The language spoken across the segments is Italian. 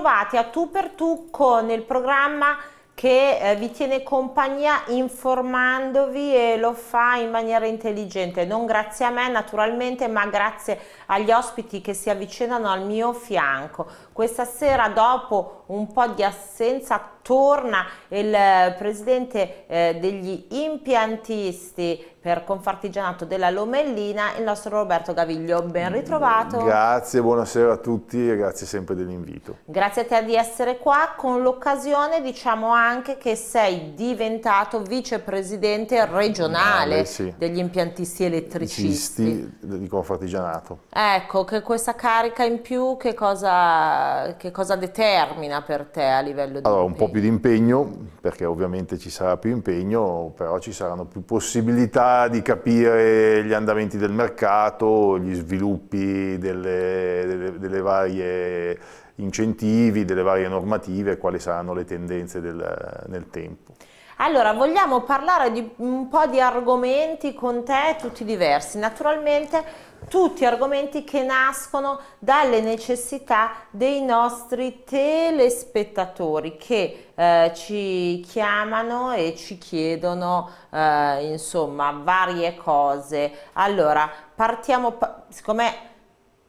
trovate a tu per tu con il programma che eh, vi tiene compagnia informandovi e lo fa in maniera intelligente, non grazie a me naturalmente, ma grazie agli ospiti che si avvicinano al mio fianco. Questa sera dopo un po' di assenza torna il eh, presidente eh, degli impiantisti per Confartigianato della Lomellina, il nostro Roberto Gaviglio. Ben ritrovato. Grazie, buonasera a tutti e grazie sempre dell'invito. Grazie a te di essere qua. Con l'occasione diciamo anche che sei diventato vicepresidente regionale ah, sì. degli impiantisti elettricisti. di Confartigianato. Ecco, che questa carica in più che cosa, che cosa determina per te a livello di... Allora, un po' più di impegno, perché ovviamente ci sarà più impegno, però ci saranno più possibilità di capire gli andamenti del mercato, gli sviluppi delle, delle, delle varie incentivi, delle varie normative, quali saranno le tendenze del, nel tempo. Allora, vogliamo parlare di un po' di argomenti con te, tutti diversi. Naturalmente tutti argomenti che nascono dalle necessità dei nostri telespettatori che eh, ci chiamano e ci chiedono eh, insomma varie cose. Allora, partiamo, siccome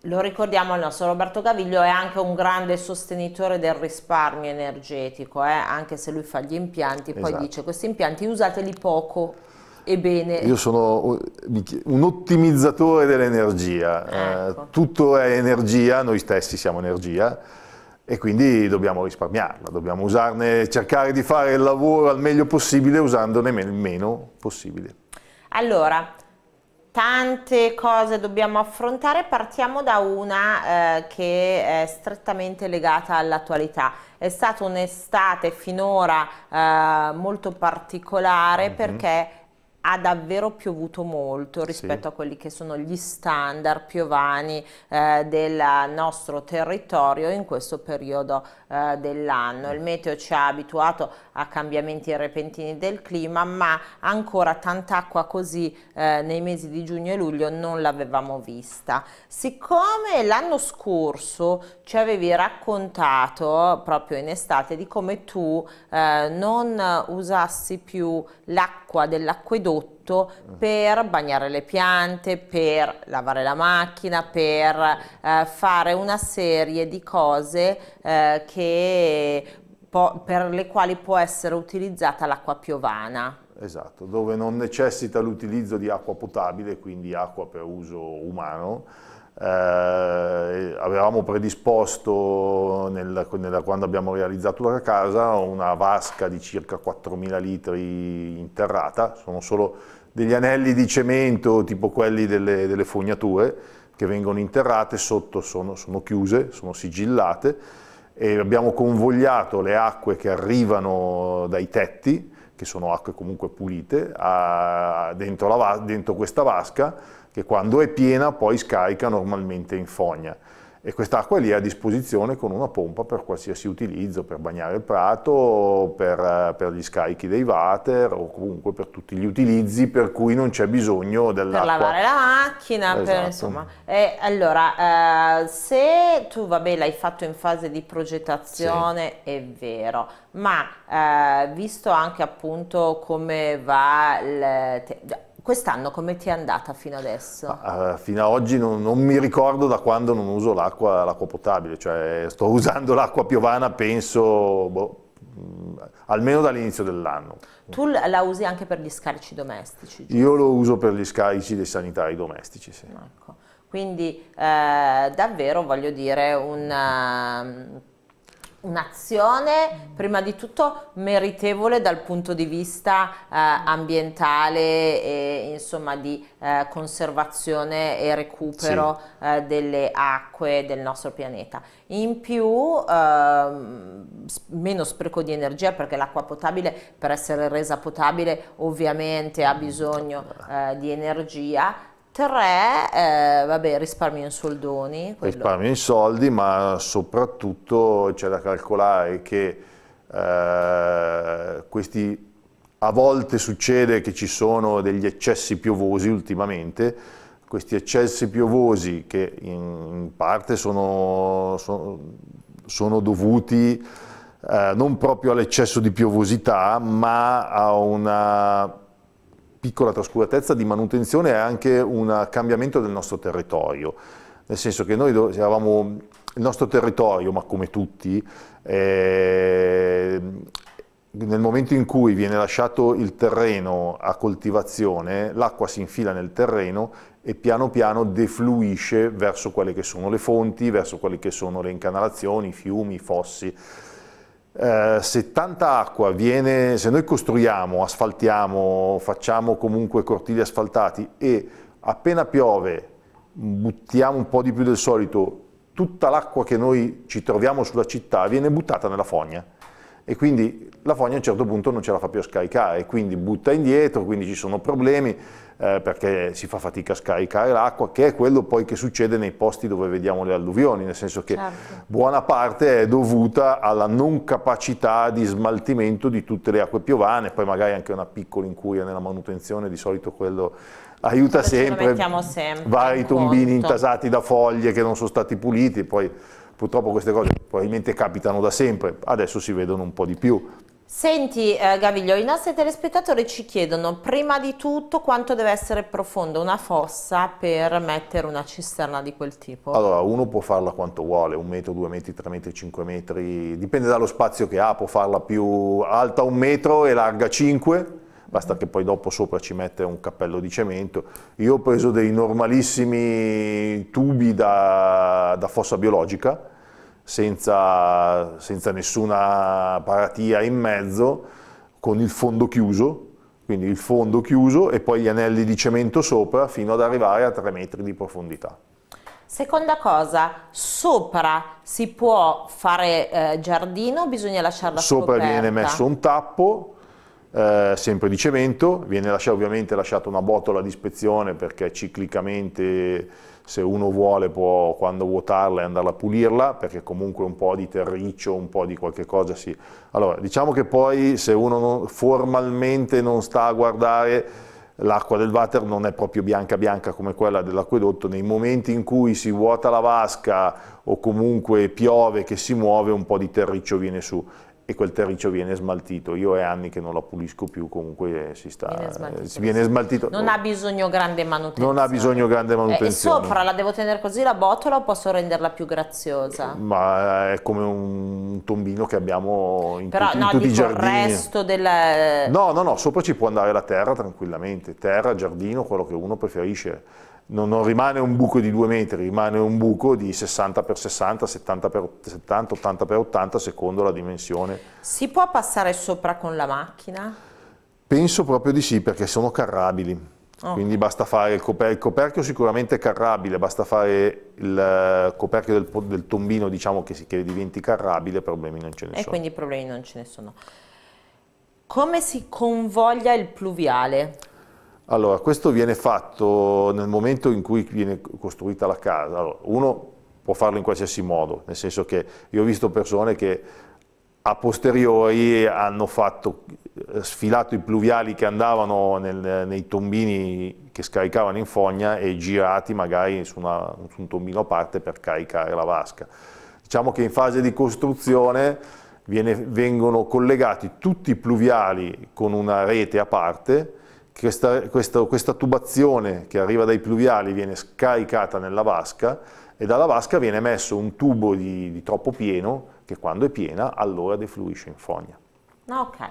lo ricordiamo il nostro Roberto Caviglio è anche un grande sostenitore del risparmio energetico, eh? anche se lui fa gli impianti, esatto. poi dice questi impianti usateli poco e bene. Io sono oh, un ottimizzatore dell'energia, eh, ecco. tutto è energia, noi stessi siamo energia e quindi dobbiamo risparmiarla, dobbiamo usarne, cercare di fare il lavoro al meglio possibile usandone il meno possibile. Allora, tante cose dobbiamo affrontare, partiamo da una eh, che è strettamente legata all'attualità. È stata un'estate finora eh, molto particolare mm -hmm. perché ha davvero piovuto molto rispetto sì. a quelli che sono gli standard piovani eh, del nostro territorio in questo periodo eh, dell'anno. Il meteo ci ha abituato a cambiamenti repentini del clima, ma ancora tanta acqua così eh, nei mesi di giugno e luglio non l'avevamo vista. Siccome l'anno scorso ci avevi raccontato proprio in estate di come tu eh, non usassi più l'acqua dell'acquedotto prodotto per bagnare le piante, per lavare la macchina, per eh, fare una serie di cose eh, che per le quali può essere utilizzata l'acqua piovana. Esatto, dove non necessita l'utilizzo di acqua potabile, quindi acqua per uso umano, eh, avevamo predisposto, nel, nella, quando abbiamo realizzato la casa, una vasca di circa 4.000 litri interrata, sono solo degli anelli di cemento tipo quelli delle, delle fognature che vengono interrate, sotto sono, sono chiuse, sono sigillate e abbiamo convogliato le acque che arrivano dai tetti, che sono acque comunque pulite, a, dentro, la, dentro questa vasca che quando è piena poi scarica normalmente in fogna. E quest'acqua lì è a disposizione con una pompa per qualsiasi utilizzo, per bagnare il prato, per, per gli scarichi dei water o comunque per tutti gli utilizzi per cui non c'è bisogno dell'acqua. Per lavare la macchina, esatto. per, insomma. Eh, allora, eh, se tu vabbè l'hai fatto in fase di progettazione, sì. è vero, ma eh, visto anche appunto come va... Il Quest'anno come ti è andata fino adesso? Uh, fino ad oggi non, non, mi ricordo da quando non uso l'acqua, potabile, cioè sto usando l'acqua piovana penso boh, mm, almeno dall'inizio dell'anno. Tu la usi anche per gli scarici domestici? Giusto? Io lo uso per gli scarici dei sanitari domestici, sì. Ecco. Quindi eh, davvero voglio dire un ehm, un'azione prima di tutto meritevole dal punto di vista eh, ambientale e insomma di eh, conservazione e recupero sì. eh, delle acque del nostro pianeta. In più ehm, meno spreco di energia perché l'acqua potabile per essere resa potabile ovviamente ha mm. bisogno eh, di energia Tre, eh, vabbè, risparmio in soldoni. Quello. Risparmio in soldi, ma soprattutto c'è da calcolare che eh, questi, a volte succede che ci sono degli eccessi piovosi ultimamente, questi eccessi piovosi che in, parte sono, sono, sono dovuti eh, non proprio all'eccesso di piovosità, ma a una piccola trascuratezza di manutenzione è anche un cambiamento del nostro territorio, nel senso che noi eravamo, il nostro territorio, ma come tutti, eh, nel momento in cui viene lasciato il terreno a coltivazione, l'acqua si infila nel terreno e piano piano defluisce verso quelle che sono le fonti, verso quelle che sono le incanalazioni, i fiumi, i fossi. Eh, se tanta acqua viene, se noi costruiamo, asfaltiamo, facciamo comunque cortili asfaltati e appena piove buttiamo un po' di più del solito, tutta l'acqua che noi ci troviamo sulla città viene buttata nella fogna e quindi la fogna a un certo punto non ce la fa più a scaricare, quindi butta indietro, quindi ci sono problemi eh, perché si fa fatica a scaricare l'acqua, che è quello poi che succede nei posti dove vediamo le alluvioni, nel senso che certo. buona parte è dovuta alla non capacità di smaltimento di tutte le acque piovane, poi magari anche una piccola incuria nella manutenzione, di solito quello aiuta sempre, sempre, vari tombini conto. intasati da foglie che non sono stati puliti, poi purtroppo queste cose probabilmente capitano da sempre, adesso si vedono un po' di più, Senti eh, Gaviglio, i nostri telespettatori ci chiedono prima di tutto quanto deve essere profonda una fossa per mettere una cisterna di quel tipo. Allora, uno può farla quanto vuole, un metro, due metri, tre metri, cinque metri, dipende dallo spazio che ha, può farla più alta un metro e larga cinque, basta che poi dopo sopra ci mette un cappello di cemento. Io ho preso dei normalissimi tubi da, da fossa biologica, senza, senza nessuna paratia in mezzo, con il fondo chiuso, quindi il fondo chiuso e poi gli anelli di cemento sopra fino ad arrivare a 3 metri di profondità. Seconda cosa, sopra si può fare eh, giardino o bisogna lasciarla sopra? Sopra viene messo un tappo, eh, sempre di cemento, viene lasciata, ovviamente lasciata una botola di ispezione perché ciclicamente se uno vuole può quando vuotarla e andarla a pulirla perché comunque un po' di terriccio, un po' di qualche cosa sì. Allora diciamo che poi se uno non, formalmente non sta a guardare l'acqua del water non è proprio bianca bianca come quella dell'acquedotto, nei momenti in cui si vuota la vasca o comunque piove che si muove un po' di terriccio viene su e quel terriccio viene smaltito. Io è anni che non la pulisco più, comunque si sta... Viene smaltito. Eh, viene smaltito. Non no. ha bisogno grande manutenzione. Non ha bisogno grande eh, manutenzione. Eh, e sopra la devo tenere così la botola o posso renderla più graziosa? Ma è come un tombino che abbiamo in, Però, tu, in no, tutti i giardini. Però il resto del... No, no, no, sopra ci può andare la terra tranquillamente. Terra, giardino, quello che uno preferisce non, non, rimane un buco di 2 metri, rimane un buco di 60 x 60, 70 x 70, 80 x 80 secondo la dimensione. Si può passare sopra con la macchina? Penso proprio di sì perché sono carrabili. Oh. Quindi basta fare il coperchio, il coperchio sicuramente è carrabile, basta fare il coperchio del, del tombino diciamo che, che diventi carrabile, problemi non ce ne e sono. E quindi problemi non ce ne sono. Come si convoglia il pluviale? Allora, questo viene fatto nel momento in cui viene costruita la casa. Allora, uno può farlo in qualsiasi modo, nel senso che io ho visto persone che a posteriori hanno fatto, eh, sfilato i pluviali che andavano nel, nei tombini che scaricavano in fogna e girati magari su, una, su un tombino a parte per caricare la vasca. Diciamo che in fase di costruzione viene, vengono collegati tutti i pluviali con una rete a parte questa, questa, questa tubazione che arriva dai pluviali viene scaricata nella vasca e dalla vasca viene messo un tubo di, di troppo pieno che quando è piena allora defluisce in fogna. Ah, ok.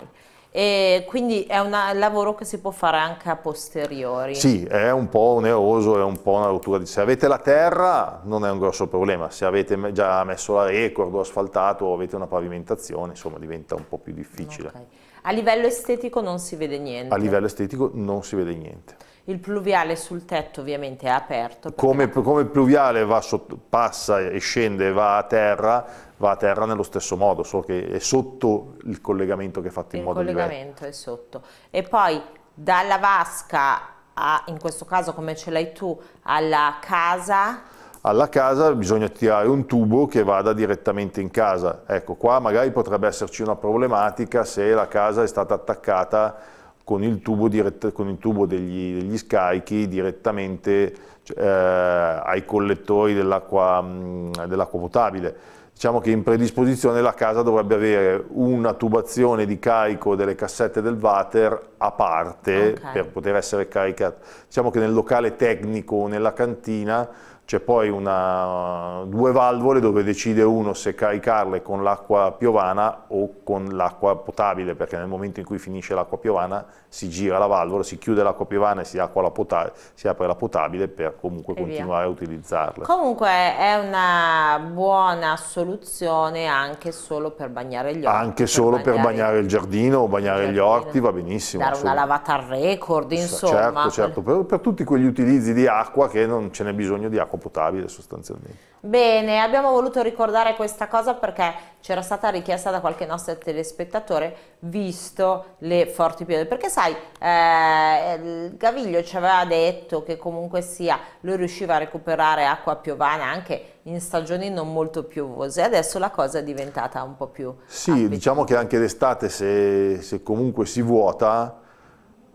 E quindi è un lavoro che si può fare anche a posteriori. Sì, è un po' oneroso, è un po' una rottura di... Se avete la terra non è un grosso problema, se avete già messo la record o asfaltato o avete una pavimentazione, insomma diventa un po' più difficile. Ok. A livello estetico non si vede niente. A livello estetico non si vede niente. Il pluviale sul tetto ovviamente è aperto. Come, come il pluviale sotto, passa e scende e va a terra, va a terra nello stesso modo, solo che è sotto il collegamento che è fatto in il modo diverso. Il collegamento è sotto. E poi dalla vasca, a, in questo caso come ce l'hai tu, alla casa alla casa bisogna tirare un tubo che vada direttamente in casa. Ecco, qua magari potrebbe esserci una problematica se la casa è stata attaccata con il tubo, dirett- con il tubo degli, degli, scarichi direttamente cioè, eh, ai collettori dell'acqua, dell'acqua potabile. Diciamo che in predisposizione la casa dovrebbe avere una tubazione di carico delle cassette del water a parte okay. per poter essere caricata. Diciamo che nel locale tecnico o nella cantina c'è poi una, due valvole dove decide uno se caricarle con l'acqua piovana o con l'acqua potabile, perché nel momento in cui finisce l'acqua piovana si gira la valvola, si chiude l'acqua piovana e si, la potabile, si, apre la potabile per comunque e continuare via. a utilizzarla. Comunque è una buona soluzione anche solo per bagnare gli orti. Anche solo per bagnare, per bagnare il giardino o bagnare gli orti va benissimo. Dare una lavata al record, insomma. Certo, certo, per, per tutti quegli utilizzi di acqua che non ce n'è bisogno di acqua potabile sostanzialmente. Bene, abbiamo voluto ricordare questa cosa perché c'era stata richiesta da qualche nostro telespettatore visto le forti piogge. Perché sai, eh, Gaviglio ci aveva detto che comunque sia lui riusciva a recuperare acqua piovana anche in stagioni non molto piovose. Adesso la cosa è diventata un po' più... Sì, ambitosa. diciamo che anche d'estate se, se comunque si vuota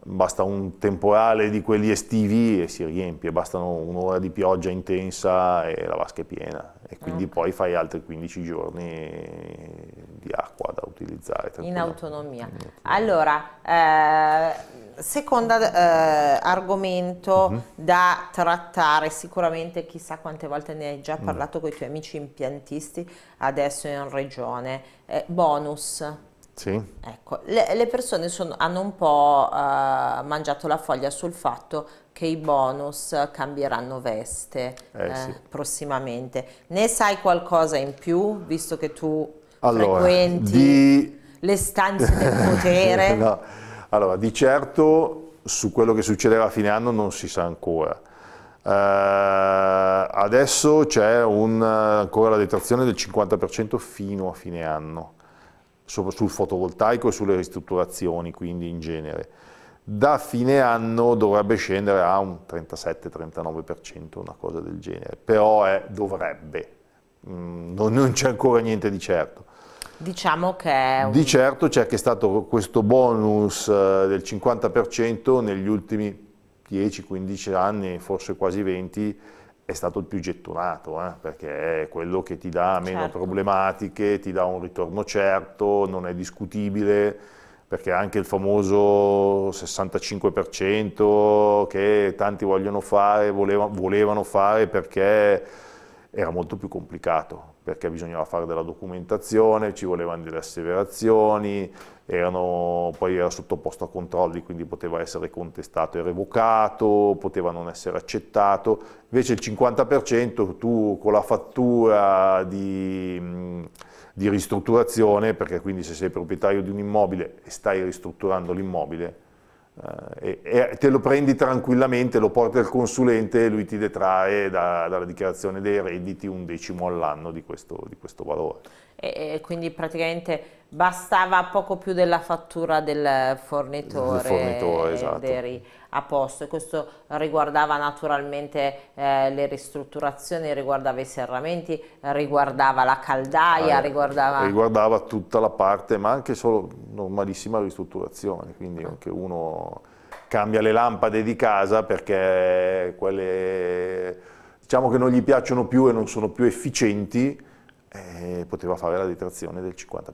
basta un temporale di quelli estivi e si riempie, bastano un'ora di pioggia intensa e la vasca è piena e quindi okay. poi fai altri 15 giorni di acqua da utilizzare. In autonomia. in autonomia. Allora, eh, secondo eh, argomento uh mhm. -huh. da trattare, sicuramente chissà quante volte ne hai già mm. parlato uh con i tuoi amici impiantisti adesso in regione, eh, bonus sì. Ecco, le, le persone sono, hanno un po' eh, mangiato la foglia sul fatto che i bonus cambieranno veste eh, eh sì. prossimamente. Ne sai qualcosa in più, visto che tu allora, frequenti di... le stanze del potere? no. Allora, di certo su quello che succederà a fine anno non si sa ancora. Uh, adesso c'è eh, ancora la detrazione del 50% fino a fine anno sul fotovoltaico e sulle ristrutturazioni, quindi in genere. Da fine anno dovrebbe scendere a un 37-39%, una cosa del genere, però è, dovrebbe, mm, non, non c'è ancora niente di certo. Diciamo che... Un... Di certo c'è che è stato questo bonus eh, del 50% negli ultimi 10-15 anni, forse quasi 20, è stato il più gettonato, eh, perché è quello che ti dà meno certo. problematiche, ti dà un ritorno certo, non è discutibile, perché anche il famoso 65% che tanti vogliono fare, voleva, volevano fare perché era molto più complicato, perché bisognava fare della documentazione, ci volevano delle asseverazioni, erano, poi era sottoposto a controlli, quindi poteva essere contestato e revocato, poteva non essere accettato, invece il 50% tu con la fattura di, di ristrutturazione, perché quindi se sei proprietario di un immobile e stai ristrutturando l'immobile, eh, e, e, te lo prendi tranquillamente, lo porti al consulente e lui ti detrae da, dalla dichiarazione dei redditi un decimo all'anno di di questo valore e, e quindi praticamente bastava poco più della fattura del fornitore, fornitore esatto. eri a posto e questo riguardava naturalmente eh, le ristrutturazioni, riguardava i serramenti, riguardava la caldaia, ah, riguardava... riguardava... tutta la parte ma anche solo normalissima ristrutturazione, quindi anche uno cambia le lampade di casa perché quelle diciamo che non gli piacciono più e non sono più efficienti eh, poteva fare la detrazione del 50%.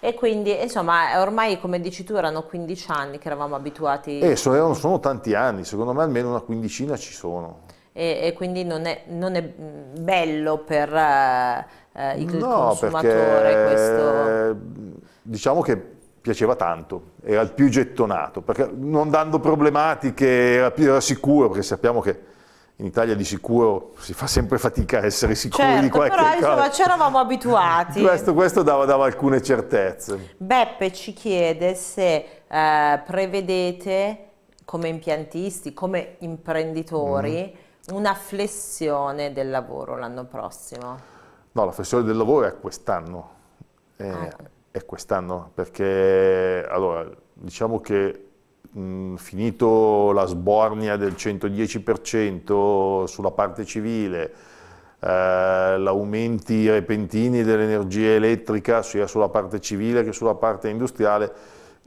E quindi, insomma, ormai come dici tu erano 15 anni che eravamo abituati... Eh, sono, sono tanti anni, secondo me almeno una quindicina ci sono. E, e quindi non è, non è, mm, bello per eh, eh, il no, consumatore perché, questo... Mm, diciamo che piaceva tanto, era il più gettonato, perché non dando problematiche era, più, era sicuro, perché sappiamo che in Italia di sicuro si fa sempre fatica a essere sicuri certo, di qualche però, cosa. Però insomma ci eravamo abituati. Questo, questo dava, dava, alcune certezze. Beppe ci chiede se eh, prevedete come impiantisti, come imprenditori, mm. una flessione del lavoro l'anno prossimo. No, la flessione del lavoro è quest'anno. È, eh, ah. è quest'anno perché allora diciamo che mh, mm, finito la sbornia del 110% sulla parte civile, eh, l'aumenti repentini dell'energia elettrica sia sulla parte civile che sulla parte industriale,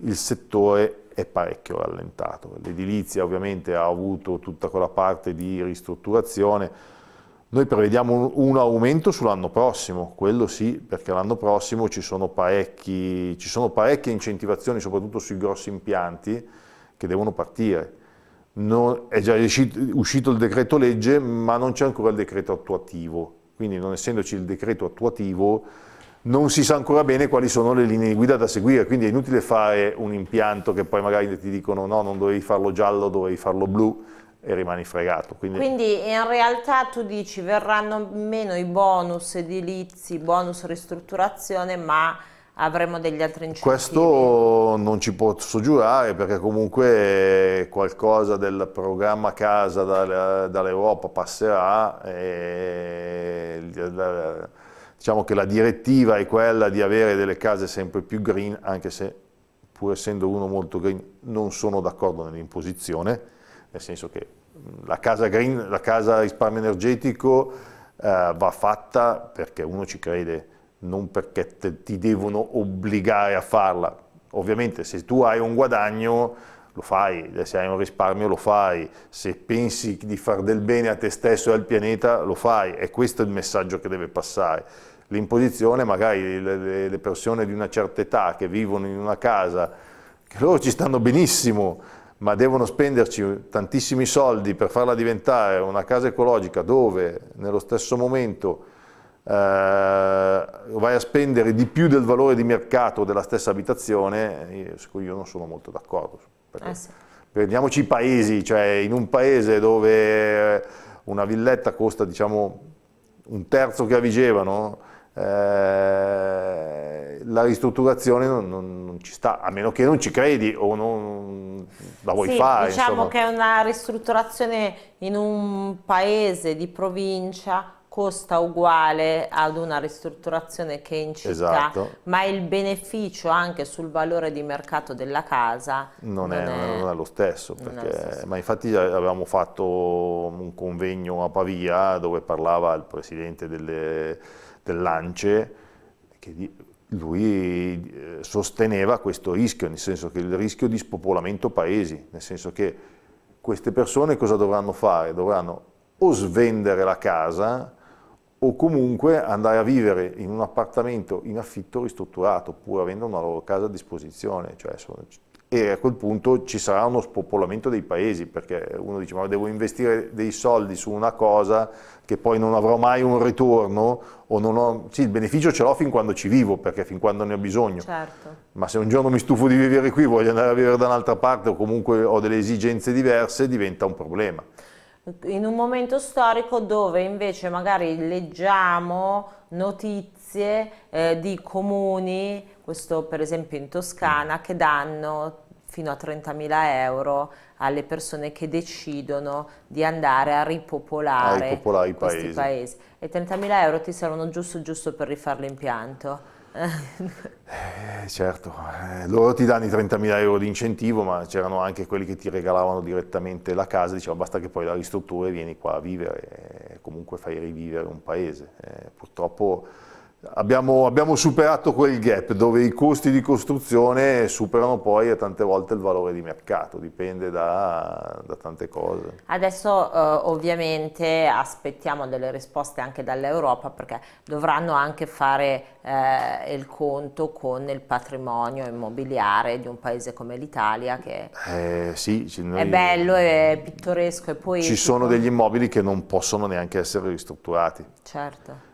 il settore è parecchio rallentato. L'edilizia ovviamente ha avuto tutta quella parte di ristrutturazione, noi prevediamo un, un aumento sull'anno prossimo, quello sì, perché l'anno prossimo ci sono, ci sono, parecchie incentivazioni, soprattutto sui grossi impianti, che devono partire. Non, è già uscito il decreto legge, ma non c'è ancora il decreto attuativo. Quindi non essendoci il decreto attuativo, non si sa ancora bene quali sono le linee di guida da seguire, quindi è inutile fare un impianto che poi magari ti dicono no, non dovevi farlo giallo, dovevi farlo blu e rimani fregato. Quindi, quindi in realtà tu dici verranno meno i bonus edilizi, bonus ristrutturazione, ma avremo degli altri incentivi? Questo non ci posso giurare perché comunque qualcosa del programma casa dall'Europa passerà diciamo che la direttiva è quella di avere delle case sempre più green anche se pur essendo uno molto green non sono d'accordo nell'imposizione nel senso che la casa green, la casa risparmio energetico eh, va fatta perché uno ci crede non perché te, ti devono obbligare a farla. Ovviamente se tu hai un guadagno lo fai, se hai un risparmio lo fai, se pensi di far del bene a te stesso e al pianeta lo fai, e questo è il messaggio che deve passare. L'imposizione magari le, le persone di una certa età che vivono in una casa, che loro ci stanno benissimo, ma devono spenderci tantissimi soldi per farla diventare una casa ecologica dove nello stesso momento eh, vai a spendere di più del valore di mercato della stessa abitazione, eh, su cui io non sono molto d'accordo. Eh sì. Vediamoci i paesi, cioè in un paese dove una villetta costa diciamo un terzo che a Vigevano, eh, la ristrutturazione non, non, non, ci sta, a meno che non ci credi o non la vuoi sì, fare. Diciamo insomma. che è una ristrutturazione in un paese di provincia costa uguale ad una ristrutturazione che in città, esatto. ma il beneficio anche sul valore di mercato della casa non, non, è, è, non è, lo stesso. Perché, Ma infatti avevamo fatto un convegno a Pavia dove parlava il presidente dell'Ance dell lui eh, sosteneva questo rischio, nel senso che il rischio di spopolamento paesi, nel senso che queste persone cosa dovranno fare? Dovranno o svendere la casa o comunque andare a vivere in un appartamento in affitto ristrutturato, pur avendo una loro casa a disposizione. Cioè, e a quel punto ci sarà uno spopolamento dei paesi, perché uno dice ma devo investire dei soldi su una cosa che poi non avrò mai un ritorno, o non ho... sì il beneficio ce l'ho fin quando ci vivo, perché fin quando ne ho bisogno, certo. ma se un giorno mi stufo di vivere qui, voglio andare a vivere da un'altra parte o comunque ho delle esigenze diverse, diventa un problema in un momento storico dove invece magari leggiamo notizie eh, di comuni, questo per esempio in Toscana, che danno fino a 30.000 euro alle persone che decidono di andare a ripopolare, a ripopolare i paesi. paesi. E 30.000 euro ti servono giusto giusto per rifare l'impianto. Eh, certo, eh, loro ti danno i 30.000 euro di incentivo, ma c'erano anche quelli che ti regalavano direttamente la casa, dicevano basta che poi la ristruttura e vieni qua a vivere, eh, comunque fai rivivere un paese. Eh, purtroppo abbiamo, abbiamo superato quel gap dove i costi di costruzione superano poi tante volte il valore di mercato, dipende da, da tante cose. Adesso eh, ovviamente aspettiamo delle risposte anche dall'Europa perché dovranno anche fare eh, il conto con il patrimonio immobiliare di un paese come l'Italia che eh, sì, noi... è bello, è pittoresco e poi... Ci sono degli immobili che non possono neanche essere ristrutturati. Certo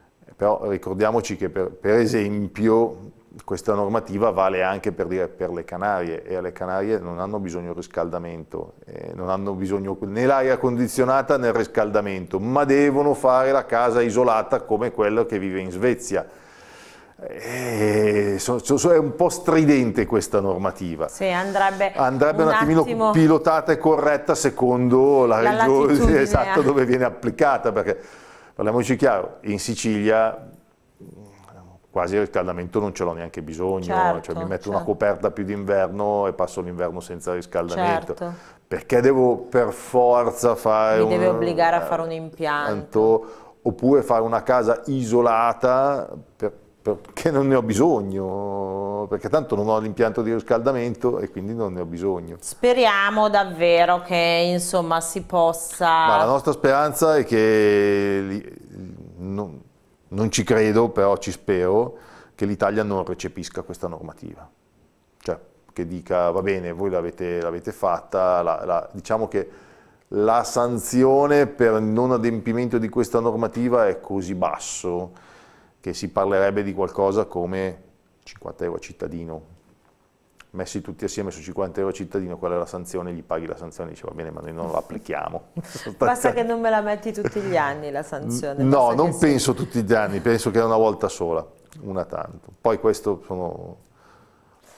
però ricordiamoci che per, per esempio questa normativa vale anche per, dire, per, le Canarie e alle Canarie non hanno bisogno di riscaldamento, eh, non hanno bisogno né l'aria condizionata né il riscaldamento, ma devono fare la casa isolata come quella che vive in Svezia. Eh, so, so, è un po' stridente questa normativa. Sì, andrebbe, andrebbe un, un attimino pilotata e corretta secondo la, la regione esatto, eh. dove viene applicata, perché Parliamoci chiaro, in Sicilia quasi il riscaldamento non ce l'ho neanche bisogno, certo, cioè, mi certo, metto certo. una coperta più d'inverno e passo l'inverno senza riscaldamento. Certo. Perché devo per forza fare mi un... Mi deve obbligare a fare un eh, impianto. Oppure fare una casa isolata per, perché non ne ho bisogno, perché tanto non ho l'impianto di riscaldamento e quindi non ne ho bisogno. Speriamo davvero che insomma si possa... Ma la nostra speranza è che, non, non ci credo, però ci spero, che l'Italia non recepisca questa normativa. Cioè, che dica, va bene, voi l'avete fatta, la, la, diciamo che la sanzione per non adempimento di questa normativa è così basso che si parlerebbe di qualcosa come 50 euro a cittadino. Messi tutti assieme su 50 euro a cittadino, qual è la sanzione? Gli paghi la sanzione, dice va bene, ma noi non la applichiamo. Basta che non me la metti tutti gli anni la sanzione. No, non penso sì. tutti gli anni, penso che è una volta sola, una tanto. Poi questo sono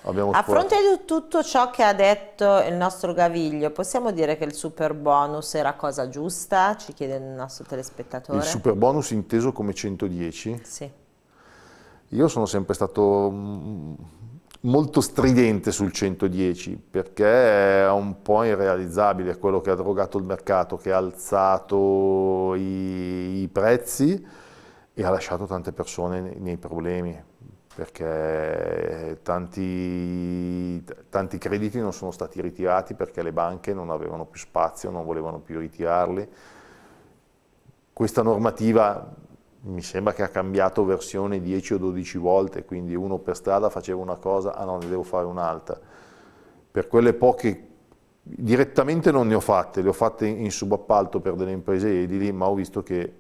Abbiamo a fronte di tutto ciò che ha detto il nostro Gaviglio, possiamo dire che il super bonus era cosa giusta? Ci chiede il nostro telespettatore. Il super bonus inteso come 110? Sì. Io sono sempre stato mm, molto stridente sul 110 perché è un po' irrealizzabile quello che ha drogato il mercato, che ha alzato i, i prezzi e ha lasciato tante persone nei problemi perché eh, tanti, tanti, crediti non sono stati ritirati perché le banche non avevano più spazio, non volevano più ritirarli. Questa normativa mi sembra che ha cambiato versione 10 o 12 volte, quindi uno per strada faceva una cosa, ah no, ne devo fare un'altra. Per quelle poche direttamente non ne ho fatte, le ho fatte in subappalto per delle imprese edili, ma ho visto che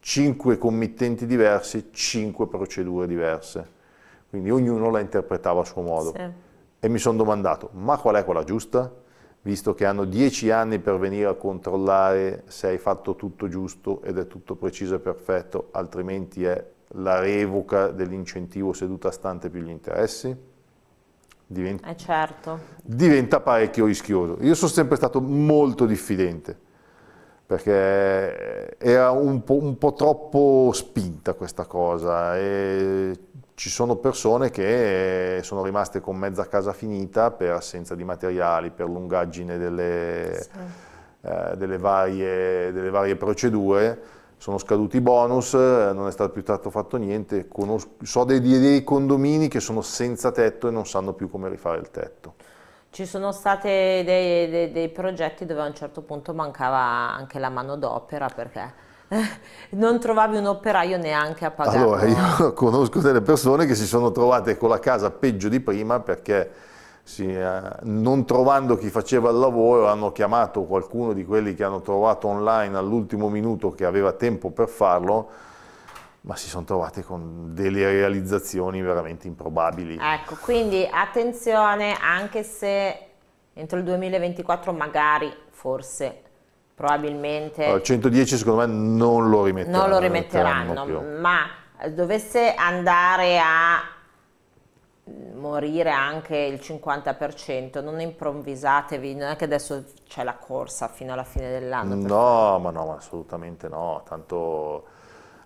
5 committenti diversi, 5 procedure diverse quindi ognuno la interpretava a suo modo. Sì. E mi sono domandato, ma qual è quella giusta? Visto che hanno dieci anni per venire a controllare se hai fatto tutto giusto ed è tutto preciso e perfetto, altrimenti è la revoca dell'incentivo seduta stante più gli interessi? Diventa, eh certo. diventa parecchio rischioso. Io sono sempre stato molto diffidente perché era un po', un po', troppo spinta questa cosa e ci sono persone che eh, sono rimaste con mezza casa finita per assenza di materiali, per lungaggine delle, sì. eh, delle, varie, delle varie, procedure, sono scaduti i bonus, eh, non è stato più tanto fatto niente, Conosco, so dei, dei condomini che sono senza tetto e non sanno più come rifare il tetto. Ci sono stati dei, dei, dei progetti dove a un certo punto mancava anche la manodopera perché eh, non trovavi un operaio neanche a pagare. Allora, io conosco delle persone che si sono trovate con la casa peggio di prima perché sì, eh, non trovando chi faceva il lavoro hanno chiamato qualcuno di quelli che hanno trovato online all'ultimo minuto che aveva tempo per farlo ma si sono trovate con delle realizzazioni veramente improbabili. Ecco, quindi attenzione anche se entro il 2024 magari forse probabilmente... Allora, 110 secondo me non lo rimetteranno. Non lo rimetteranno, rimetteranno ma dovesse andare a morire anche il 50%, non improvvisatevi, non è che adesso c'è la corsa fino alla fine dell'anno. No, ma no, ma assolutamente no, tanto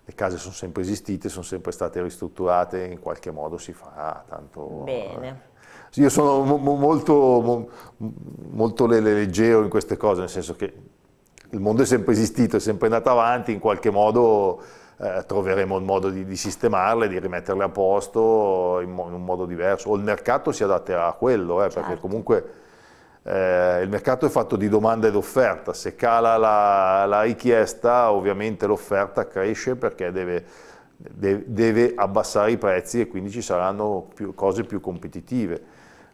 le case sono sempre esistite, sono sempre state ristrutturate, in qualche modo si farà, tanto... Bene. Eh. Io sono mo molto, mo molto leggero in queste cose, nel senso che il mondo è sempre esistito, è sempre andato avanti, in qualche modo eh, troveremo il modo di, di, sistemarle, di rimetterle a posto in, mo in, un modo diverso, o il mercato si adatterà a quello, eh, certo. perché comunque eh, il mercato è fatto di domanda ed offerta, se cala la, la richiesta ovviamente l'offerta cresce perché deve, deve, abbassare i prezzi e quindi ci saranno più, cose più competitive.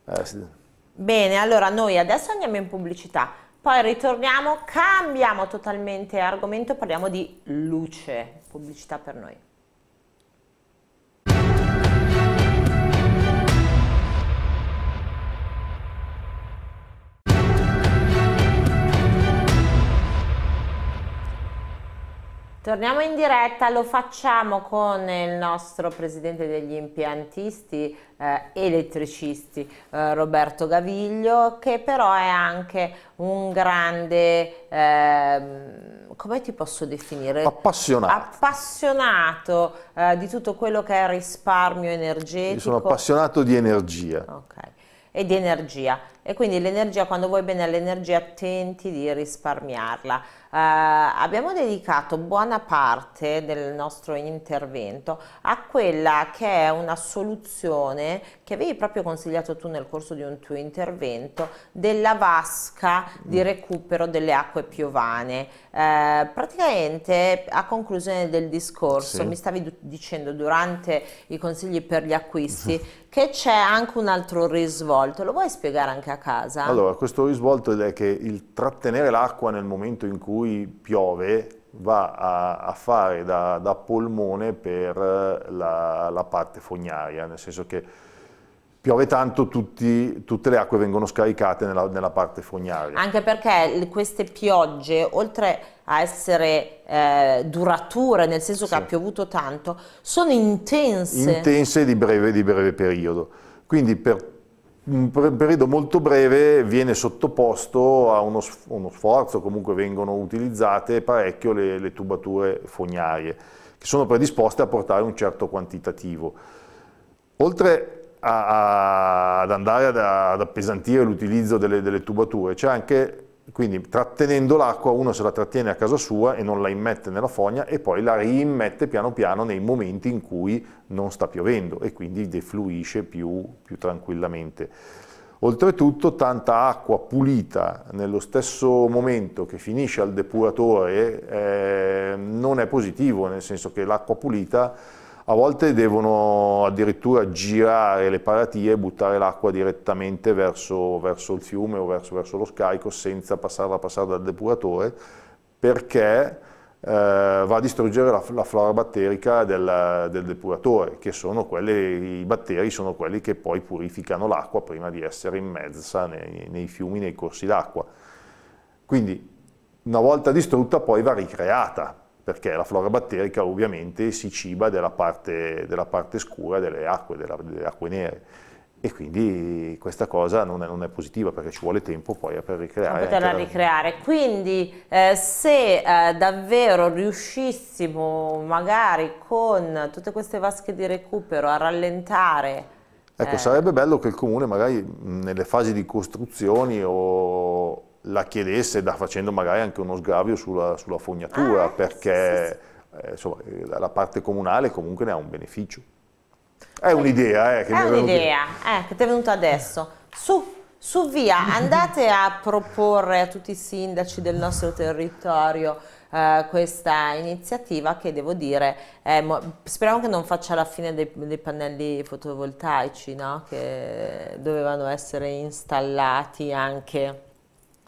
Eh, Bene, allora noi adesso andiamo in pubblicità. Poi ritorniamo, cambiamo totalmente argomento, parliamo di luce, pubblicità per noi. Torniamo in diretta, lo facciamo con il nostro presidente degli impiantisti eh, elettricisti eh, Roberto Gaviglio che però è anche un grande, eh, come ti posso definire? Appassionato. Appassionato eh, di tutto quello che è risparmio energetico. Io sono appassionato di energia. Ok, e di energia e quindi l'energia quando vuoi bene all'energia tenti di risparmiarla. Eh, abbiamo dedicato buona parte del nostro intervento a quella che è una soluzione che avevi proprio consigliato tu nel corso di un tuo intervento della vasca di mm. recupero delle acque piovane. Eh, praticamente a conclusione del discorso sì. mi stavi dicendo durante i consigli per gli acquisti che c'è anche un altro risvolto, lo vuoi spiegare anche a a casa? Allora, questo risvolto è che il trattenere l'acqua nel momento in cui piove va a, a fare da, da, polmone per eh, la, la, parte fognaria, nel senso che piove tanto, tutti, tutte le acque vengono scaricate nella, nella, parte fognaria. Anche perché queste piogge, oltre a essere eh, durature, nel senso sì. che ha piovuto tanto, sono intense. Intense di breve, di breve periodo. Quindi per un periodo molto breve viene sottoposto a uno, uno sforzo, comunque vengono utilizzate parecchio le, le, tubature fognarie, che sono predisposte a portare un certo quantitativo. Oltre a, a, ad andare ad, ad appesantire l'utilizzo delle, delle tubature, c'è anche quindi trattenendo l'acqua uno se la trattiene a casa sua e non la immette nella fogna e poi la rimette piano piano nei momenti in cui non sta piovendo e quindi defluisce più, più tranquillamente. Oltretutto tanta acqua pulita nello stesso momento che finisce al depuratore eh, non è positivo, nel senso che l'acqua pulita a volte devono addirittura girare le paratie e buttare l'acqua direttamente verso, verso, il fiume o verso, verso, lo scarico senza passarla a passare dal depuratore perché eh, va a distruggere la, la flora batterica del, del depuratore, che quelli, i batteri sono quelli che poi purificano l'acqua prima di essere immersa nei, nei fiumi, nei corsi d'acqua. Quindi una volta distrutta poi va ricreata, perché la flora batterica ovviamente si ciba della parte, della parte scura delle acque, della, delle acque nere e quindi questa cosa non è, non è, positiva perché ci vuole tempo poi per ricreare. Per poterla ricreare. Quindi eh, se eh, davvero riuscissimo magari con tutte queste vasche di recupero a rallentare... Ecco, eh... sarebbe bello che il comune magari nelle fasi di costruzioni o, la chiedesse da, facendo magari anche uno sgravio sulla, sulla fognatura, ah, perché sì, sì. Eh, insomma, eh, la parte comunale comunque ne ha un beneficio. È un'idea, eh, che è un'idea, eh, che ti è venuta adesso. Su, su via, andate a proporre a tutti i sindaci del nostro territorio eh, questa iniziativa che devo dire, eh, speriamo che non faccia la fine dei, dei pannelli fotovoltaici, no? che dovevano essere installati anche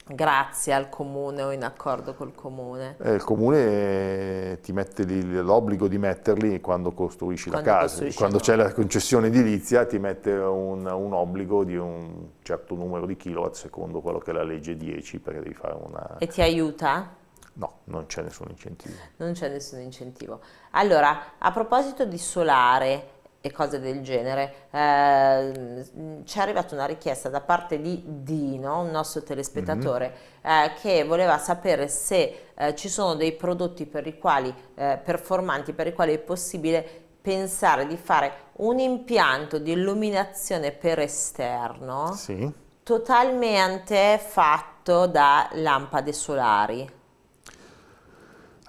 Grazie al comune o in accordo col comune? Eh, il comune eh, ti mette l'obbligo di metterli quando costruisci quando la casa, costruisci quando c'è la concessione edilizia ti mette un, un, obbligo di un certo numero di kilowatt secondo quello che è la legge 10 perché devi fare una... E ti aiuta? No, non c'è nessun incentivo. Non c'è nessun incentivo. Allora, a proposito di solare, e cose del genere. Eh, mm, ci è arrivata una richiesta da parte di Dino, un nostro telespettatore, mm-hmm. eh, che voleva sapere se eh, ci sono dei prodotti per i quali, eh, performanti per i quali è possibile pensare di fare un impianto di illuminazione per esterno sì. totalmente fatto da lampade solari.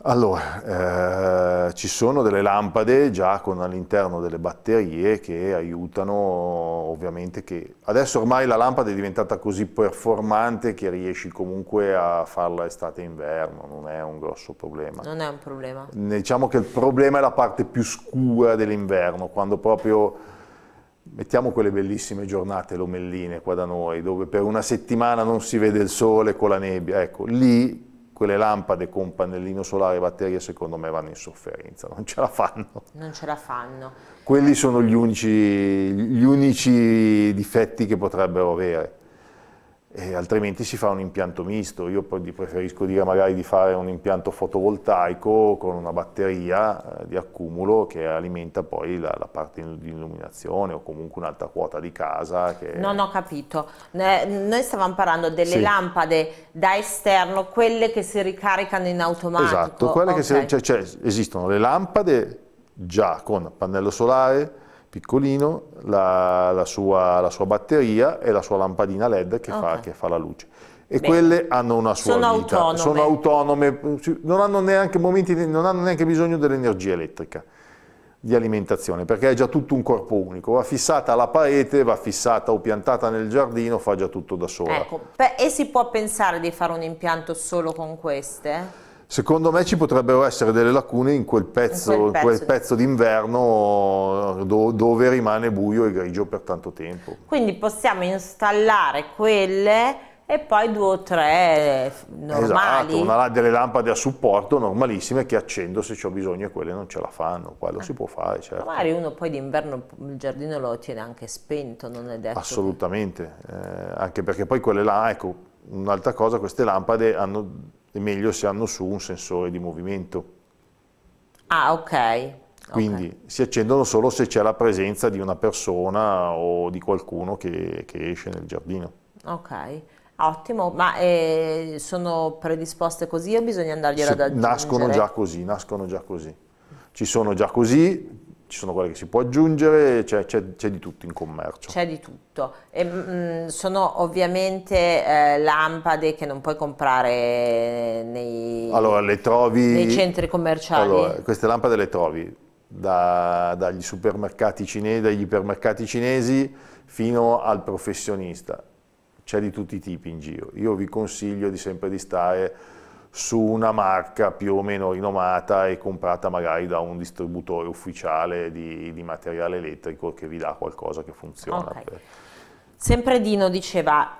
Allora, eh, ci sono delle lampade già con all'interno delle batterie che aiutano ovviamente che... Adesso ormai la lampada è diventata così performante che riesci comunque a farla estate e inverno, non è un grosso problema. Non è un problema. Diciamo che il problema è la parte più scura dell'inverno, quando proprio mettiamo quelle bellissime giornate l'omelline qua da noi, dove per una settimana non si vede il sole con la nebbia, ecco, lì quelle lampade con pannellino solare e batterie secondo me vanno in sofferenza, non ce la fanno. Non ce la fanno. Quelli sono gli unici, gli unici difetti che potrebbero avere e altrimenti si fa un impianto misto. Io preferisco dire magari di fare un impianto fotovoltaico con una batteria eh, di accumulo che alimenta poi la, la parte di illuminazione o comunque un'altra quota di casa. Che... Non ho capito. Noi stavamo parlando delle sì. lampade da esterno, quelle che si ricaricano in automatico. Esatto, okay. si, cioè, cioè, esistono le lampade già con pannello solare, piccolino, la, la, sua, la, sua, batteria e la sua lampadina LED che, okay. fa, che fa la luce e Beh, quelle hanno una sua sono vita, autonome. sono autonome, non hanno neanche, momenti, non hanno neanche bisogno dell'energia elettrica di alimentazione, perché è già tutto un corpo unico, va fissata alla parete, va fissata o piantata nel giardino, fa già tutto da sola. Ecco, e si può pensare di fare un impianto solo con queste? Secondo me ci potrebbero essere delle lacune in quel pezzo, in quel pezzo, quel pezzo d'inverno do, dove rimane buio e grigio per tanto tempo. Quindi possiamo installare quelle e poi due o tre normali. Esatto, una, delle lampade a supporto normalissime che accendo se ho bisogno e quelle non ce la fanno, quello ah. si può fare, certo. Magari uno poi d'inverno il giardino lo tiene anche spento, non è detto. Assolutamente, eh, anche perché poi quelle là, ecco, un'altra cosa, queste lampade hanno è meglio se hanno su un sensore di movimento. Ah, ok. Quindi okay. si accendono solo se c'è la presenza di una persona o di qualcuno che, che esce nel giardino. Ok. Ottimo, ma eh, sono predisposte così o bisogna andargliela ad aggiungere? Nascono già così, nascono già così. Ci sono già così, ci sono quelle che si può aggiungere, c'è, di tutto in commercio. C'è di tutto. E, mh, mm, sono ovviamente eh, lampade che non puoi comprare nei, allora, trovi, nei centri commerciali. Allora, queste lampade le trovi da, dagli supermercati cinesi, dagli ipermercati cinesi fino al professionista. C'è di tutti i tipi in giro. Io vi consiglio di sempre di stare su una marca più o meno rinomata e comprata magari da un distributore ufficiale di, di materiale elettrico che vi dà qualcosa che funziona. Okay. Per... Sempre Dino diceva,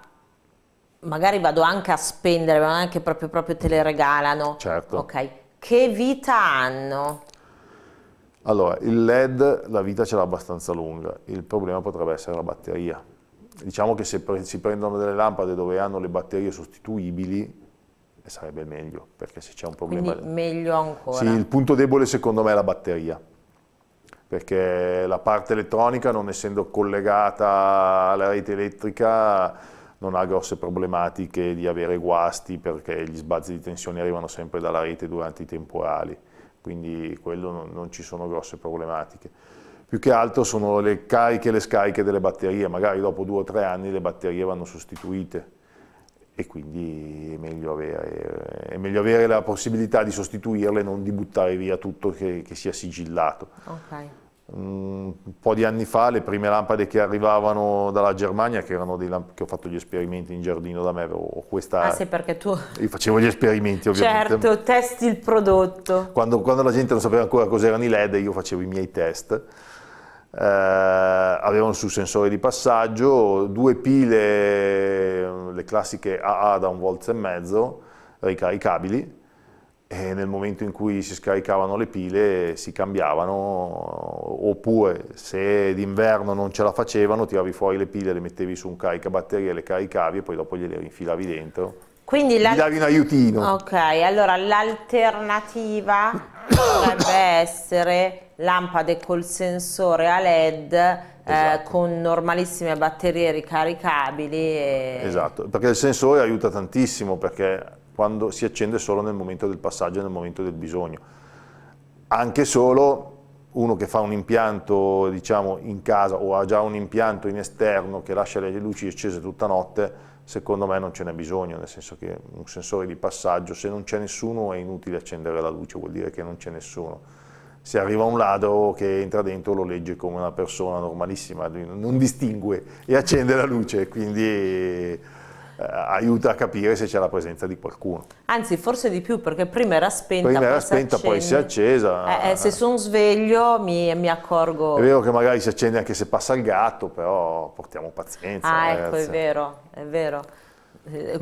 magari vado anche a spendere, ma anche proprio, proprio te le regalano. Certo. Okay. Che vita hanno? Allora, il LED la vita ce l'ha abbastanza lunga, il problema potrebbe essere la batteria. Diciamo che se pre si prendono delle lampade dove hanno le batterie sostituibili, sarebbe meglio, perché se c'è un problema... Quindi meglio ancora. Sì, il punto debole secondo me è la batteria, perché la parte elettronica non essendo collegata alla rete elettrica non ha grosse problematiche di avere guasti perché gli sbalzi di tensione arrivano sempre dalla rete durante i temporali, quindi quello non, non ci sono grosse problematiche. Più che altro sono le cariche e le scariche delle batterie, magari dopo due o tre anni le batterie vanno sostituite e quindi è meglio, avere, è meglio avere la possibilità di sostituirle e non di buttare via tutto che, che sia sigillato. Okay. Mm, un po' di anni fa le prime lampade che arrivavano dalla Germania, che erano dei lamp- che ho fatto gli esperimenti in giardino da me, avevo questa... Ah sì, perché tu... Io facevo gli esperimenti ovviamente. Certo, testi il prodotto. Quando, quando la gente non sapeva ancora cos'erano i LED, io facevo i miei test eh, avevano sul sensore di passaggio, due pile, le classiche AA da un volt e mezzo, ricaricabili, e nel momento in cui si scaricavano le pile si cambiavano, oppure se d'inverno non ce la facevano tiravi fuori le pile, le mettevi su un caricabatterie, le caricavi e poi dopo gliele infilavi dentro. Quindi la... davi un aiutino. Ok, allora l'alternativa potrebbe essere lampade col sensore a LED eh, esatto. eh, con normalissime batterie ricaricabili. E... Esatto, perché il sensore aiuta tantissimo perché quando si accende solo nel momento del passaggio, nel momento del bisogno. Anche solo uno che fa un impianto diciamo, in casa o ha già un impianto in esterno che lascia le luci accese tutta notte, secondo me non ce n'è bisogno, nel senso che un sensore di passaggio, se non c'è nessuno è inutile accendere la luce, vuol dire che non c'è nessuno se arriva un ladro che entra dentro lo legge come una persona normalissima, non distingue e accende la luce, quindi eh, aiuta a capire se c'è la presenza di qualcuno. Anzi, forse di più, perché prima era spenta, prima poi, era spenta poi si è accesa. Eh, eh, se sono sveglio mi, mi, accorgo... È vero che magari si accende anche se passa il gatto, però portiamo pazienza. Ah, ragazzi. Eh, ecco, è vero, è vero. Eh,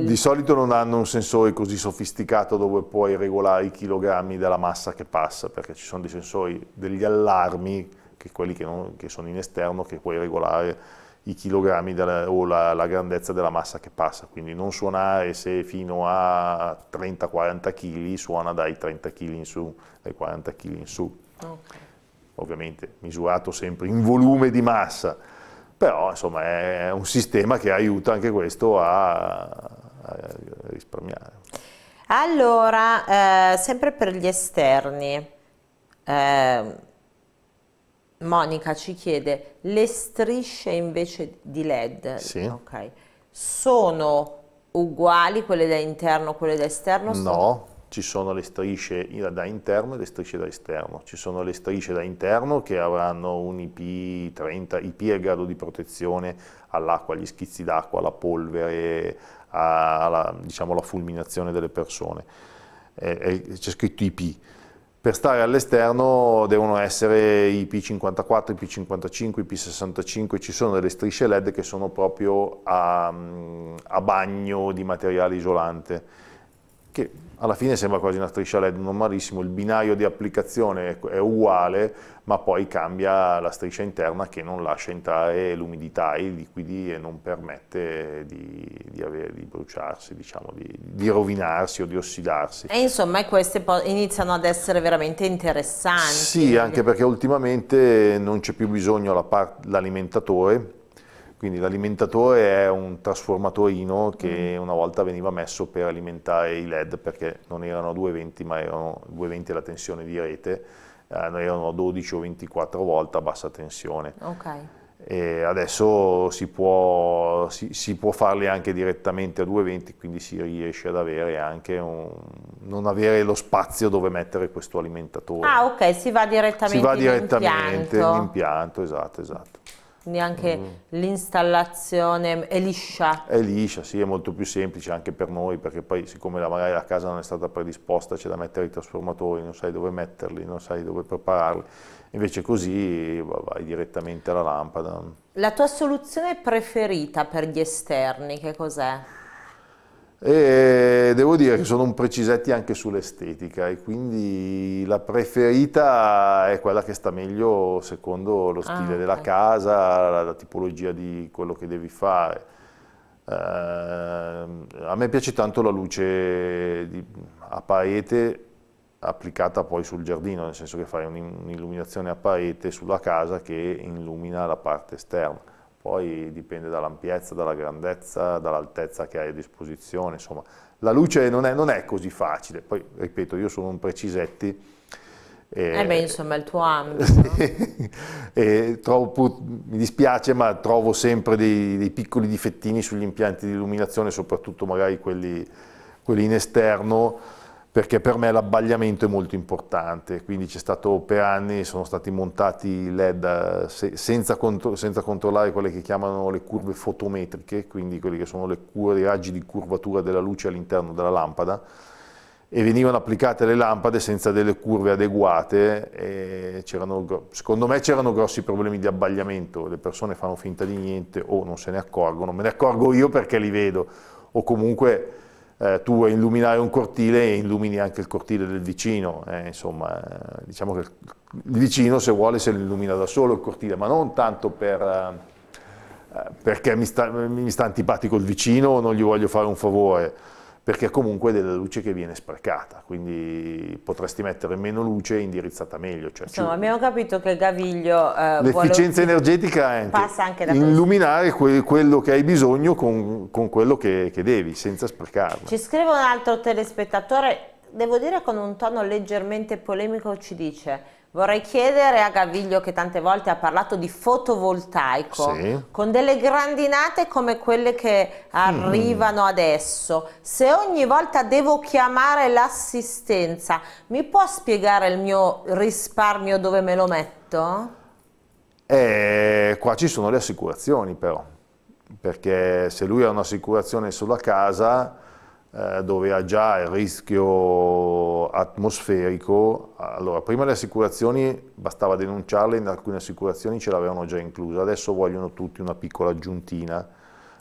mm, di solito non hanno un sensore così sofisticato dove puoi regolare i chilogrammi della massa che passa, perché ci sono dei sensori, degli allarmi, che quelli che, non, che sono in esterno, che puoi regolare i chilogrammi della, o la, la, grandezza della massa che passa, quindi non suonare se fino a 30-40 kg suona dai 30 kg in su, dai 40 kg in su. Okay. Ovviamente misurato sempre in volume di massa però insomma è un sistema che aiuta anche questo a, a risparmiare. Allora, eh, sempre per gli esterni, eh, Monica ci chiede, le strisce invece di LED sì. okay, sono uguali quelle da interno e quelle da esterno? No, ci sono le strisce da interno e le strisce da esterno. Ci sono le strisce da interno che avranno un IP30, IP è grado di protezione all'acqua, agli schizzi d'acqua, alla polvere, alla diciamo, la fulminazione delle persone. Eh, eh, c'è scritto IP. Per stare all'esterno devono essere IP54, IP55, IP65, ci sono delle strisce LED che sono proprio a, a bagno di materiale isolante, che alla fine sembra quasi una striscia LED normalissimo, il binario di applicazione è uguale, ma poi cambia la striscia interna che non lascia entrare l'umidità e i liquidi e non permette di, di, avere, di bruciarsi, diciamo, di, di, rovinarsi o di ossidarsi. E insomma queste iniziano ad essere veramente interessanti. Sì, anche perché ultimamente non c'è più bisogno dell'alimentatore, quindi l'alimentatore è un trasformatorino che mm. una volta veniva messo per alimentare i LED perché non erano 220 ma erano 220 la tensione di rete, eh, erano 12 o 24 volte a bassa tensione. Okay. E adesso si può, si, si può, farli anche direttamente a 220, quindi si riesce ad avere anche un, non avere lo spazio dove mettere questo alimentatore. Ah, ok, si va direttamente, all'impianto. si va direttamente all'impianto. Esatto, esatto neanche mm. l'installazione è liscia. È liscia, sì, è molto più semplice anche per noi, perché poi siccome la, magari la casa non è stata predisposta, c'è da mettere i trasformatori, non sai dove metterli, non sai dove prepararli, invece così vai direttamente alla lampada. La tua soluzione preferita per gli esterni, che cos'è? e devo dire che sono un precisati anche sull'estetica e quindi la preferita è quella che sta meglio secondo lo ah, stile ah, della casa, la, la, tipologia di quello che devi fare. Uh, a me piace tanto la luce di, a parete applicata poi sul giardino, nel senso che fai un'illuminazione a parete sulla casa che illumina la parte esterna poi dipende dall'ampiezza, dalla grandezza, dall'altezza che hai a disposizione, insomma la luce non è, non è così facile, poi ripeto io sono un precisetti, e, eh beh, insomma, il tuo ambito. trovo, mi dispiace, ma trovo sempre dei, dei, piccoli difettini sugli impianti di illuminazione, soprattutto magari quelli, quelli in esterno, perché per me l'abbagliamento è molto importante, quindi stato, per anni sono stati montati LED eh, se, senza, contro, senza, controllare quelle che chiamano le curve fotometriche, quindi quelli che sono le cure, i raggi di curvatura della luce all'interno della lampada, e venivano applicate le lampade senza delle curve adeguate, secondo me c'erano grossi problemi di abbagliamento, le persone fanno finta di niente o non se ne accorgono, me ne accorgo io perché li vedo, o comunque eh, tu a illuminare un cortile e illumini anche il cortile del vicino, eh, insomma, eh, diciamo che il vicino se vuole se lo illumina da solo il cortile, ma non tanto per, eh, eh perché mi sta, mi sta antipatico il vicino o non gli voglio fare un favore, perché comunque è della luce che viene sprecata, quindi potresti mettere meno luce indirizzata meglio. Cioè Insomma, abbiamo capito che il gaviglio... Eh, L'efficienza energetica è passa anche da illuminare que quello che hai bisogno con, con quello che, che, devi, senza sprecarlo. Ci scrive un altro telespettatore, devo dire con un tono leggermente polemico, ci dice... Vorrei chiedere a Gaviglio che tante volte ha parlato di fotovoltaico, sì. con delle grandinate come quelle che arrivano mm. adesso. Se ogni volta devo chiamare l'assistenza, mi può spiegare il mio risparmio dove me lo metto? Eh, qua ci sono le assicurazioni però, perché se lui ha un'assicurazione sulla casa eh, dove ha già il rischio atmosferico, allora prima le assicurazioni bastava denunciarle, in alcune assicurazioni ce l'avevano già inclusa, adesso vogliono tutti una piccola aggiuntina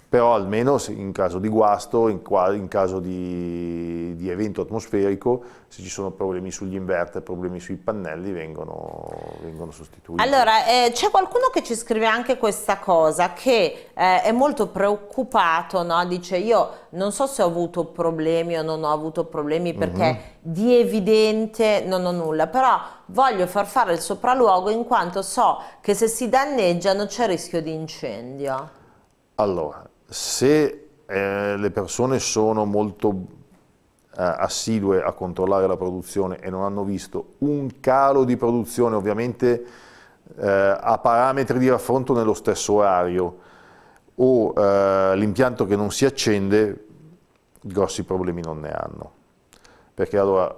però almeno in caso di guasto, in, caso di, di, evento atmosferico, se ci sono problemi sugli inverter, problemi sui pannelli, vengono, vengono sostituiti. Allora, eh, c'è qualcuno che ci scrive anche questa cosa, che eh, è molto preoccupato, no? dice io non so se ho avuto problemi o non ho avuto problemi perché mm -hmm. di evidente non ho nulla, però voglio far fare il sopralluogo in quanto so che se si danneggiano c'è rischio di incendio. Allora, se eh, le persone sono molto eh, assidue a controllare la produzione e non hanno visto un calo di produzione, ovviamente eh, a parametri di raffronto nello stesso orario, o eh, l'impianto che non si accende, grossi problemi non ne hanno. Perché allora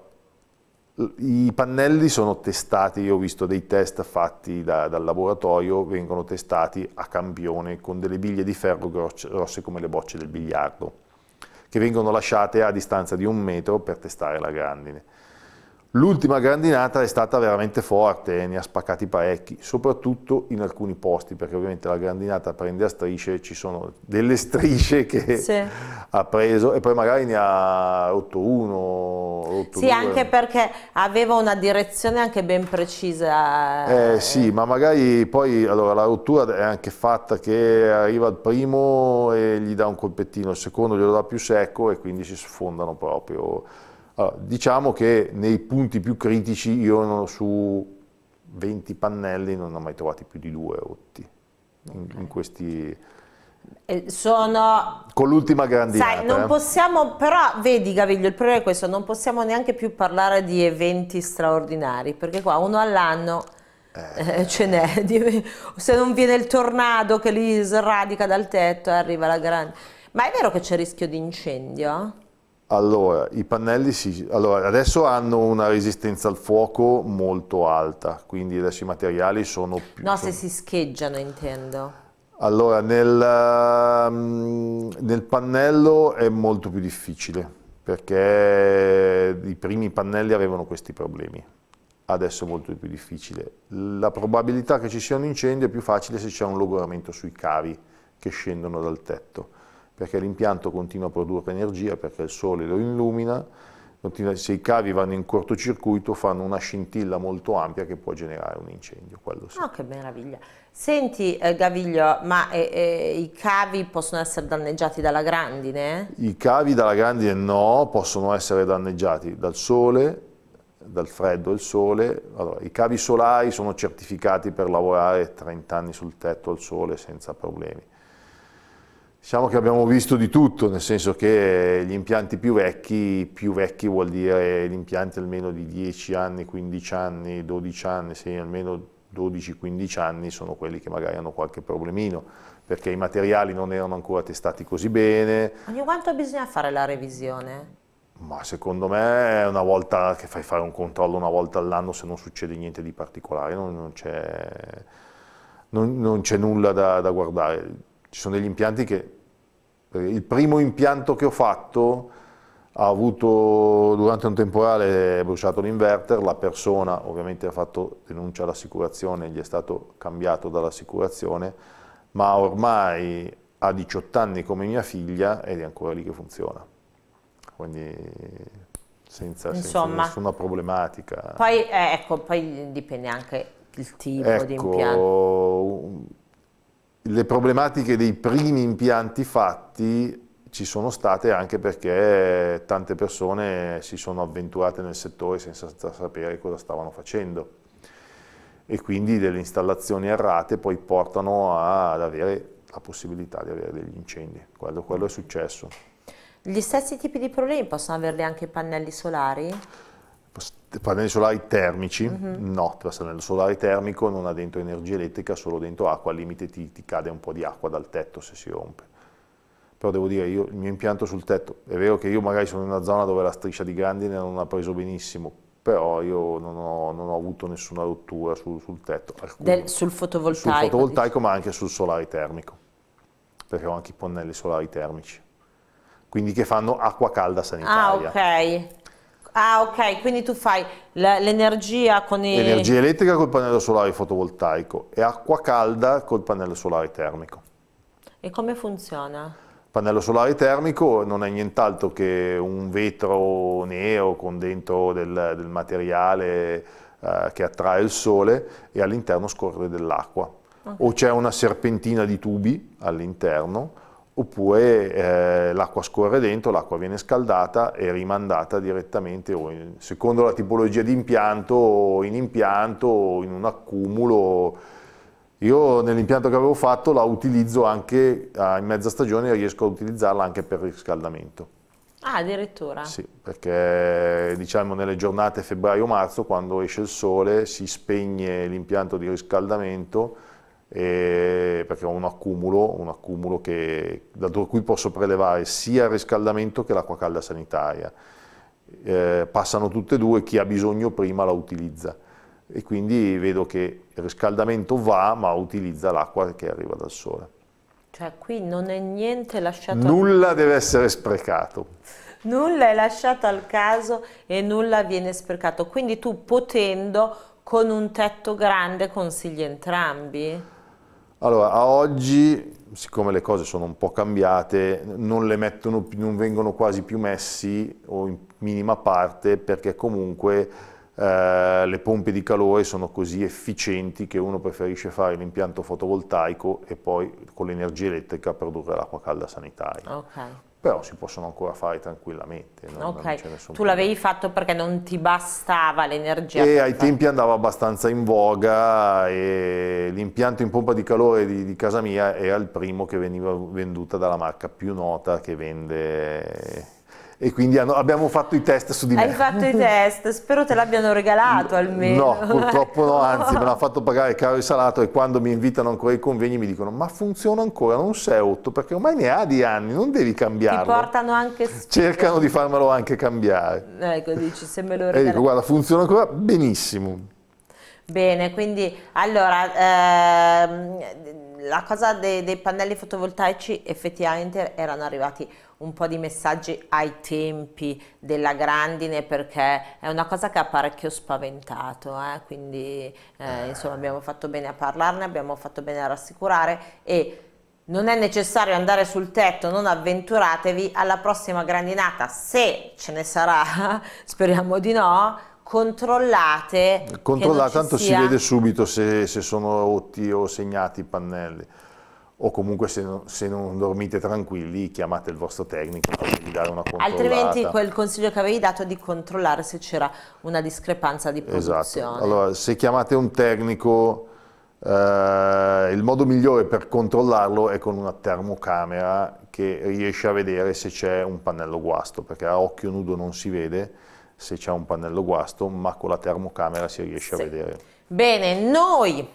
i pannelli sono testati, io ho visto dei test fatti da, dal laboratorio, vengono testati a campione con delle biglie di ferro grosse, grosse come le bocce del biliardo, che vengono lasciate a distanza di un metro per testare la grandine. L'ultima grandinata è stata veramente forte, eh, ne ha spaccati parecchi, soprattutto in alcuni posti, perché ovviamente la grandinata prende a strisce, ci sono delle strisce che sì. ha preso e poi magari ne ha rotto uno, rotto Sì, due. anche perché aveva una direzione anche ben precisa. Eh sì, ma magari poi allora, la rottura è anche fatta che arriva il primo e gli dà un colpettino, il secondo glielo dà più secco e quindi si sfondano proprio allora, diciamo che nei punti più critici io non, su 20 pannelli non ho mai trovato più di due rotti in, in questi sono con l'ultima grandinata sai non eh. possiamo però vedi Gaviglio il problema è questo non possiamo neanche più parlare di eventi straordinari perché qua uno all'anno eh. eh, ce n'è se non viene il tornado che li sradica dal tetto arriva la grande ma è vero che c'è rischio di incendio? Allora, i pannelli si, allora, adesso hanno una resistenza al fuoco molto alta, quindi adesso i materiali sono più... No, sono... se si scheggiano intendo. Allora, nel, ehm, nel pannello è molto più difficile, perché i primi pannelli avevano questi problemi adesso è molto più difficile. La probabilità che ci sia un incendio è più facile se c'è un logoramento sui cavi che scendono dal tetto perché l'impianto continua a produrre energia, perché il sole lo illumina, continua, se i cavi vanno in cortocircuito fanno una scintilla molto ampia che può generare un incendio. Quello Sì. Oh, che meraviglia. Senti eh, Gaviglio, ma eh, eh, i cavi possono essere danneggiati dalla grandine? I cavi dalla grandine no, possono essere danneggiati dal sole, dal freddo il sole. Allora, I cavi solari sono certificati per lavorare 30 anni sul tetto al sole senza problemi. Diciamo che abbiamo visto di tutto, nel senso che gli impianti più vecchi, più vecchi vuol dire gli impianti almeno di 10 anni, 15 anni, 12 anni, sì, almeno 12-15 anni sono quelli che magari hanno qualche problemino, perché i materiali non erano ancora testati così bene. Ogni quanto bisogna fare la revisione? Ma secondo me una volta che fai fare un controllo una volta all'anno se non succede niente di particolare, non, non c'è nulla da, da guardare ci sono degli impianti che... Eh, il primo impianto che ho fatto ha avuto durante un temporale bruciato l'inverter, la persona ovviamente ha fatto denuncia all'assicurazione, gli è stato cambiato dall'assicurazione, ma ormai ha 18 anni come mia figlia ed è ancora lì che funziona. Quindi senza, Insomma, senza nessuna problematica. Poi, eh, ecco, poi dipende anche il tipo ecco, di impianto le problematiche dei primi impianti fatti ci sono state anche perché tante persone si sono avventurate nel settore senza sapere cosa stavano facendo e quindi delle installazioni errate poi portano a, ad avere la possibilità di avere degli incendi, quello, quello è successo. Gli stessi tipi di problemi possono averli anche i pannelli solari? pannelli solari termici, uh mhm. -huh. no, il pannello solare termico non ha dentro energia elettrica, solo dentro acqua, al limite ti, ti cade un po' di acqua dal tetto se si rompe. Però devo dire, io, il mio impianto sul tetto, è vero che io magari sono in una zona dove la striscia di grandine non ha preso benissimo, però io non ho, non ho avuto nessuna rottura sul, sul tetto. Del, sul fotovoltaico? Sul fotovoltaico ma anche sul solare termico, perché ho anche i pannelli solari termici. Quindi che fanno acqua calda ah, sanitaria. Ah, ok. Ah ok, quindi tu fai l'energia con i... L'energia elettrica col pannello solare fotovoltaico e acqua calda col pannello solare termico. E come funziona? Il pannello solare termico non è nient'altro che un vetro nero con dentro del, del materiale eh, che attrae il sole e all'interno scorre dell'acqua. Okay. O c'è una serpentina di tubi all'interno oppure eh, l'acqua scorre dentro, l'acqua viene scaldata e rimandata direttamente o in, secondo la tipologia di impianto o in impianto o in un accumulo. Io nell'impianto che avevo fatto la utilizzo anche in mezza stagione e riesco a utilizzarla anche per riscaldamento. Ah, addirittura? Sì, perché diciamo nelle giornate febbraio-marzo quando esce il sole si spegne l'impianto di riscaldamento eh, perché ho un accumulo, un accumulo che, da cui posso prelevare sia il riscaldamento che l'acqua calda sanitaria. Eh, passano tutte e due, chi ha bisogno prima la utilizza e quindi vedo che il riscaldamento va ma utilizza l'acqua che arriva dal sole. Cioè qui non è niente lasciato... Nulla deve essere sprecato. Nulla è lasciato al caso e nulla viene sprecato. Quindi tu potendo con un tetto grande consigli entrambi? Allora, a oggi, siccome le cose sono un po' cambiate, non, mettono, non vengono quasi più messi o in minima parte perché comunque eh, le pompe di calore sono così efficienti che uno preferisce fare l'impianto fotovoltaico e poi con l'energia elettrica produrre l'acqua calda sanitaria. Okay però si possono ancora fare tranquillamente. Non, okay. non tu l'avevi fatto perché non ti bastava l'energia. E ai farlo. tempi andava abbastanza in voga e l'impianto in pompa di calore di, di, casa mia era il primo che veniva venduta dalla marca più nota che vende e quindi hanno, abbiamo fatto i test su di me. Hai fatto i test, spero te l'abbiano regalato almeno. No, purtroppo no, anzi me l'hanno fatto pagare caro e salato e quando mi invitano ancora ai convegni mi dicono ma funziona ancora, non sei otto perché ormai ne ha di anni, non devi cambiarlo. Ti portano anche spiegato. Cercano di farmelo anche cambiare. Ecco, dici se me lo regalano. E dico guarda funziona ancora benissimo. Bene, quindi allora... Ehm, la cosa dei, dei pannelli fotovoltaici effettivamente erano arrivati un po' di messaggi ai tempi della grandine perché è una cosa che ha parecchio spaventato, eh? quindi eh, insomma abbiamo fatto bene a parlarne, abbiamo fatto bene a rassicurare e non è necessario andare sul tetto, non avventuratevi alla prossima grandinata, se ce ne sarà, speriamo di no, controllate. Controllate, tanto sia... si vede subito se, se sono rotti o segnati i pannelli o comunque se non, se non, dormite tranquilli chiamate il vostro tecnico per vi dare una controllata. Altrimenti quel consiglio che avevi dato è di controllare se c'era una discrepanza di esatto. produzione. Esatto. Allora, se chiamate un tecnico, eh, il modo migliore per controllarlo è con una termocamera che riesce a vedere se c'è un pannello guasto, perché a occhio nudo non si vede se c'è un pannello guasto, ma con la termocamera si riesce sì. a vedere. Bene, noi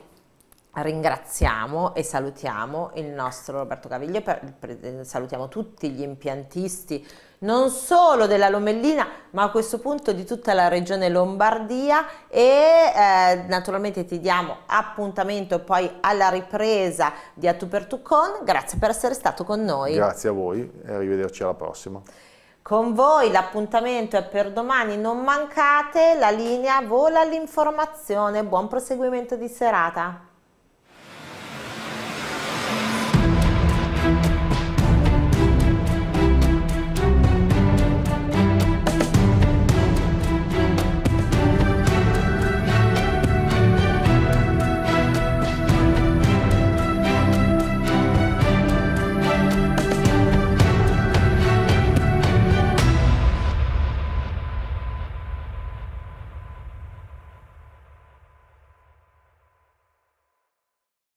ringraziamo e salutiamo il nostro Roberto Caviglio, per, per, salutiamo tutti gli impiantisti, non solo della Lomellina, ma a questo punto di tutta la regione Lombardia e eh, naturalmente ti diamo appuntamento poi alla ripresa di A Tu per Tu Con, grazie per essere stato con noi. Grazie a voi e arrivederci alla prossima con voi l'appuntamento è per domani non mancate la linea vola all'informazione buon proseguimento di serata